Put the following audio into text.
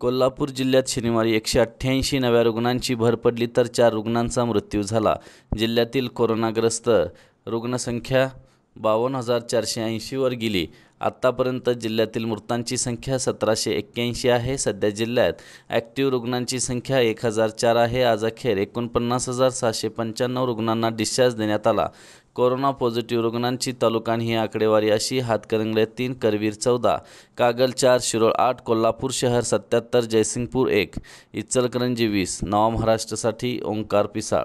कोल्हापूर जिल्ह्यात शनिवारी एकशे अठ्ठ्याऐंशी नव्या रुग्णांची भर पडली तर चार रुग्णांचा मृत्यू झाला जिल्ह्यातील कोरोनाग्रस्त रुग्णसंख्या बावन्न हजार चारशे ऐंशीवर गेली आत्तापर्यंत जिल्ह्यातील मृतांची संख्या सतराशे एक्क्याऐंशी आहे सध्या जिल्ह्यात ॲक्टिव्ह रुग्णांची संख्या एक हजार चार आहे आज अखेर एकोणपन्नास हजार सहाशे पंच्याण्णव रुग्णांना डिस्चार्ज देण्यात आला कोरोना पॉझिटिव्ह रुग्णांची तालुकान ही आकडेवारी अशी हातकरंगळे तीन करवीर चौदा कागल चार शिरोळ आठ कोल्हापूर शहर सत्याहत्तर जयसिंगपूर एक इचलकरंजी वीस नवा महाराष्ट्रासाठी ओंकार पिसाळ